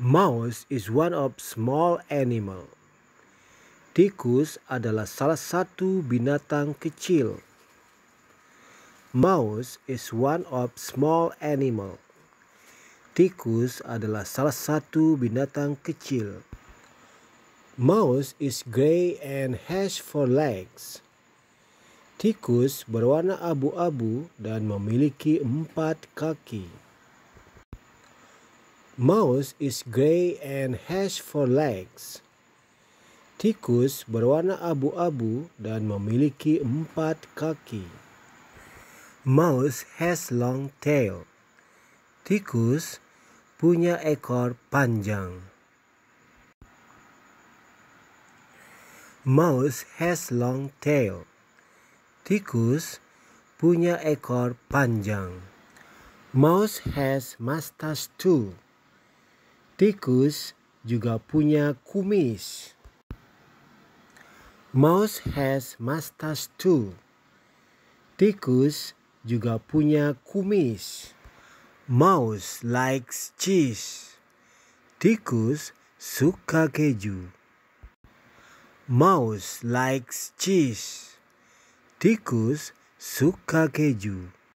Mouse is one of small animal. Tikus adalah salah satu binatang kecil. Mouse is one of small animal. Tikus adalah salah satu binatang kecil. Mouse is gray and has four legs. Tikus berwarna abu-abu dan memiliki empat kaki. Mouse is gray and has four legs. Tikus berwarna abu-abu dan memiliki empat kaki. Mouse has long tail. Tikus punya ekor panjang. Mouse has long tail. Tikus punya ekor panjang. Mouse has mustache too. Tikus juga punya kumis. Mouse has mustache too. Tikus juga punya kumis. Mouse likes cheese. Tikus suka keju. Mouse likes cheese. Tikus suka keju.